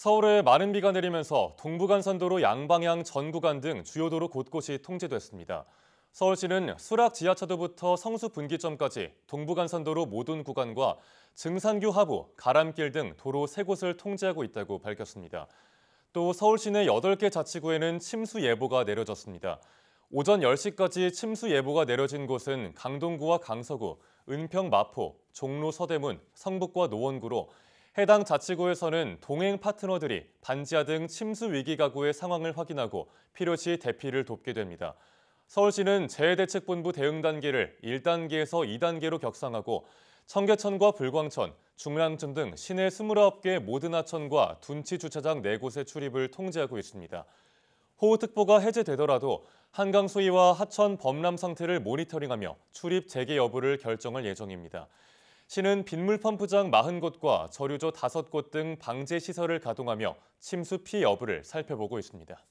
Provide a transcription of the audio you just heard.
서울에 많은 비가 내리면서 동부간선도로 양방향 전 구간 등 주요 도로 곳곳이 통제됐습니다. 서울시는 수락 지하차도부터 성수 분기점까지 동부간선도로 모든 구간과 증산교 하부, 가람길 등 도로 세 곳을 통제하고 있다고 밝혔습니다. 또 서울시 내 8개 자치구에는 침수 예보가 내려졌습니다. 오전 10시까지 침수 예보가 내려진 곳은 강동구와 강서구, 은평 마포, 종로 서대문, 성북과 노원구로 해당 자치구에서는 동행 파트너들이 반지하 등 침수 위기 가구의 상황을 확인하고 필요시 대피를 돕게 됩니다. 서울시는 재해대책본부 대응 단계를 1단계에서 2단계로 격상하고 청계천과 불광천, 중랑천 등 시내 29개 모든 하천과 둔치 주차장 4곳의 출입을 통제하고 있습니다. 호우특보가 해제되더라도 한강 수위와 하천 범람 상태를 모니터링하며 출입 재개 여부를 결정할 예정입니다. 시는 빗물 펌프장 40곳과 저류조 5곳 등 방제 시설을 가동하며 침수 피해 여부를 살펴보고 있습니다.